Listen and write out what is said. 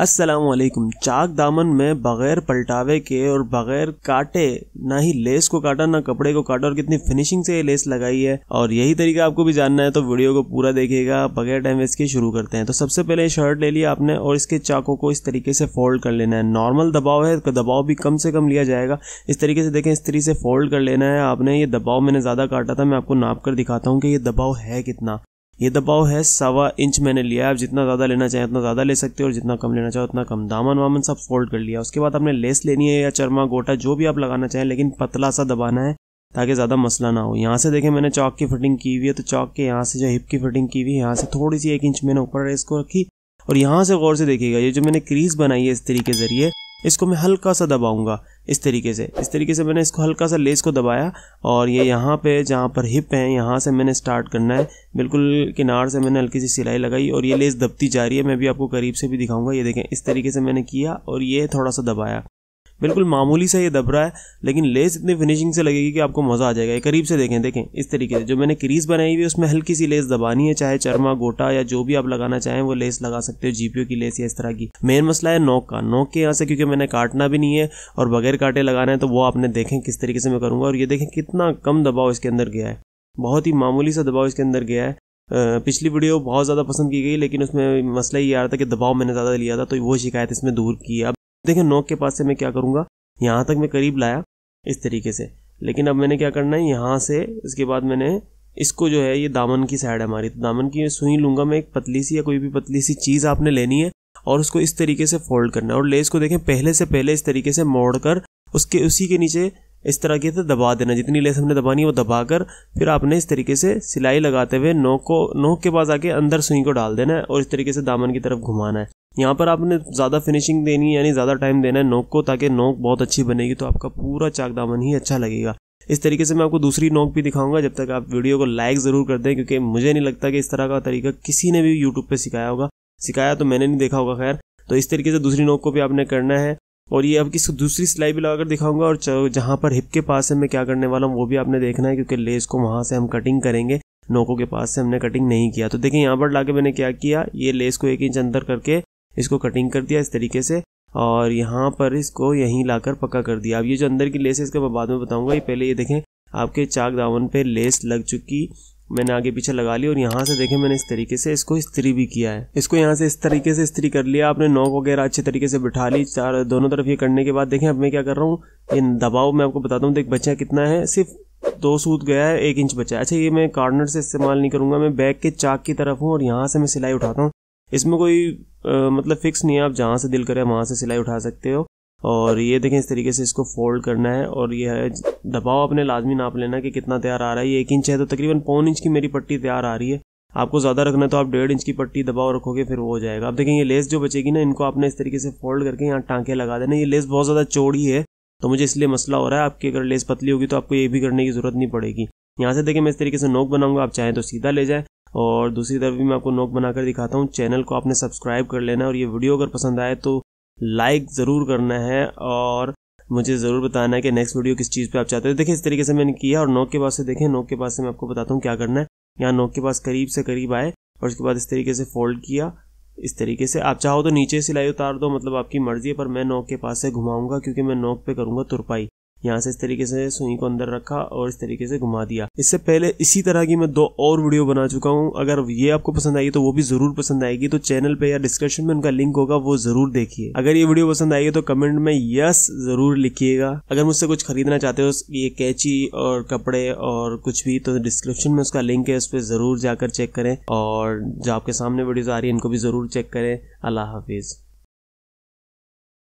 असलकुम चाक दामन में बगैर पलटावे के और बगैर काटे ना ही लेस को काटा ना कपड़े को काटा और कितनी फिनिशिंग से ये लेस लगाई है और यही तरीका आपको भी जानना है तो वीडियो को पूरा देखिएगा बगैर टाइम वेस्ट के शुरू करते हैं तो सबसे पहले शर्ट ले लिया आपने और इसके चाकों को इस तरीके से फोल्ड कर लेना है नॉर्मल दबाव है तो दबाव भी कम से कम लिया जाएगा इस तरीके से देखें इस तरीके से फोल्ड कर लेना है आपने ये दबाव मैंने ज़्यादा काटा था मैं आपको नाप कर दिखाता हूँ कि ये दबाव है कितना ये दबाव है सवा इंच मैंने लिया आप जितना ज़्यादा लेना चाहें उतना ज़्यादा ले सकते हो और जितना कम लेना चाहो उतना कम दामन वामन सब फोल्ड कर लिया उसके बाद आपने लेस लेनी है या चरमा गोटा जो भी आप लगाना चाहें लेकिन पतला सा दबाना है ताकि ज़्यादा मसला ना हो यहाँ से देखें मैंने चौक की फिटिंग की हुई है तो चौक के यहाँ से जो हिप की फिटिंग की हुई है यहाँ से थोड़ी सी एक इंच मैंने ऊपर इसको रखी और यहाँ से गौर से देखिएगा ये जो मैंने क्रीज बनाई है इस तरीके ज़रिए इसको मैं हल्का सा दबाऊंगा इस तरीके से इस तरीके से मैंने इसको हल्का सा लेस को दबाया और ये यहाँ पे जहाँ पर हिप है यहाँ से मैंने स्टार्ट करना है बिल्कुल किनार से मैंने हल्की सी सिलाई लगाई और ये लेस दबती जा रही है मैं भी आपको करीब से भी दिखाऊंगा ये देखें इस तरीके से मैंने किया और ये थोड़ा सा दबाया बिल्कुल मामूली सा ये दब रहा है लेकिन लेस इतनी फिनिशिंग से लगेगी कि आपको मज़ा आ जाएगा करीब से देखें देखें इस तरीके से जो मैंने क्रीज बनाई हुई है उसमें हल्की सी लेस दबानी है चाहे चरमा गोटा या जो भी आप लगाना चाहें वो लेस लगा सकते हो जीपीओ की लेस या इस तरह की मेन मसला है नोक का नोक के यहाँ से क्योंकि मैंने काटना भी नहीं है और बगैर काटे लगाना है तो वो आपने देखें किस तरीके से मैं करूँगा और ये देखें कितना कम दबाव इसके अंदर गया है बहुत ही मामूली सा दबाव इसके अंदर गया है पिछली वीडियो बहुत ज़्यादा पसंद की गई लेकिन उसमें मसला ये आ रहा था कि दबाव मैंने ज़्यादा लिया था तो वो शिकायत इसमें दूर की अब देखिए नोक के पास से मैं क्या करूंगा यहाँ तक मैं करीब लाया इस तरीके से लेकिन अब मैंने क्या करना है यहाँ से इसके बाद मैंने इसको जो है ये दामन की साइड है हमारी तो दामन की सुई लूंगा मैं एक पतली सी या कोई भी पतली सी चीज़ आपने लेनी है और उसको इस तरीके से फोल्ड करना है और लेस को देखें पहले से पहले इस तरीके से मोड़ कर उसके उसी के नीचे इस तरीके से तो दबा देना जितनी लेस हमने दबानी है वो दबा कर फिर आपने इस तरीके से सिलाई लगाते हुए नोक को नोक के पास आके अंदर सुई को डाल देना है और इस तरीके से दामन की तरफ घुमाना है यहाँ पर आपने ज़्यादा फिनिशिंग देनी है यानी ज़्यादा टाइम देना है नोक को ताकि नोक बहुत अच्छी बनेगी तो आपका पूरा चाक दामन ही अच्छा लगेगा इस तरीके से मैं आपको दूसरी नोक भी दिखाऊंगा जब तक आप वीडियो को लाइक ज़रूर कर दें क्योंकि मुझे नहीं लगता कि इस तरह का तरीका किसी ने भी यूट्यूब पर सिखाया होगा सिखाया तो मैंने नहीं देखा होगा खैर तो इस तरीके से दूसरी नोक को भी आपने करना है और ये अब किसी दूसरी सिलाई भी लगाकर दिखाऊंगा और जहां पर हिप के पास से मैं क्या करने वाला हूँ वो भी आपने देखना है क्योंकि लेस को वहाँ से हम कटिंग करेंगे नोको के पास से हमने कटिंग नहीं किया तो देखिए यहाँ पर लाके मैंने क्या किया ये लेस को एक इंच अंदर करके इसको कटिंग कर दिया इस तरीके से और यहाँ पर इसको यहीं लाकर पक्का कर दिया अब ये जो अंदर की लेस है इसका मैं बाद में बताऊंगा ये पहले ये देखें आपके चाक दावन पे लेस लग चुकी मैंने आगे पीछे लगा ली और यहाँ से देखें मैंने इस तरीके से इसको स्त्री भी किया है इसको यहाँ से इस तरीके से स्त्री कर लिया आपने नोक वगैरह अच्छे तरीके से बिठा ली चार दोनों तरफ ये करने के बाद देखें अब मैं क्या कर रहा हूँ ये दबाव मैं आपको बताता हूँ देख बच्चा कितना है सिर्फ दो सूत गया है एक इंच बचा है अच्छा ये मैं कार्नर से इस्तेमाल नहीं करूंगा मैं बैग के चाक की तरफ हूँ और यहाँ से मैं सिलाई उठाता हूँ इसमें कोई आ, मतलब फिक्स नहीं है आप जहाँ से दिल करें वहाँ से सिलाई उठा सकते हो और ये देखें इस तरीके से इसको फोल्ड करना है और ये है दबाव अपने लाजमी नाप लेना कि कितना तैयार आ रहा है ये एक इंच है तो तकरीबन पौन इंच की मेरी पट्टी तैयार आ रही है आपको ज़्यादा रखना तो आप डेढ़ इंच की पट्टी दबाव रखोगे फिर वो हो जाएगा आप देखें ये लेस जो बचेगी ना इनको आपने इस तरीके से फोल्ड करके यहाँ टाँके लगा देना ये लेस बहुत ज़्यादा चौड़ी है तो मुझे इसलिए मसला हो रहा है आपकी अगर लेस पतली होगी तो आपको ये भी करने की ज़रूरत नहीं पड़ेगी यहाँ से देखें मैं इस तरीके से नोक बनाऊंगा आप चाहें तो सीधा ले जाए और दूसरी तरफ भी मैं आपको नोक बनाकर दिखाता हूँ चैनल को आपने सब्सक्राइब कर लेना और ये वीडियो अगर पसंद आए तो लाइक ज़रूर करना है और मुझे ज़रूर बताना है कि नेक्स्ट वीडियो किस चीज़ पे आप चाहते हो देखिए इस तरीके से मैंने किया और नोक के पास से देखें नोक के पास से मैं आपको बताता हूँ क्या करना है यहाँ नोक के पास करीब से करीब आए और उसके बाद इस तरीके से फोल्ड किया इस तरीके से आप चाहो तो नीचे सिलाई उतार दो मतलब आपकी मर्जी है पर मैं नोक के पास से घुमाऊंगा क्योंकि मैं नोक पे करूंगा तुरपाई यहाँ से इस तरीके से सुई को अंदर रखा और इस तरीके से घुमा दिया इससे पहले इसी तरह की मैं दो और वीडियो बना चुका हूँ अगर ये आपको पसंद आएगी तो वो भी जरूर पसंद आएगी तो चैनल पे या डिस्क्रिप्शन में उनका लिंक होगा वो जरूर देखिए अगर ये वीडियो पसंद आई है तो कमेंट में यस जरूर लिखिएगा अगर मुझसे कुछ खरीदना चाहते हो ये कैची और कपड़े और कुछ भी तो डिस्क्रिप्शन में उसका लिंक है उस पर जरूर जाकर चेक करें और जो आपके सामने वीडियोज आ रही है इनको भी जरूर चेक करें अल्लाह हाफिज़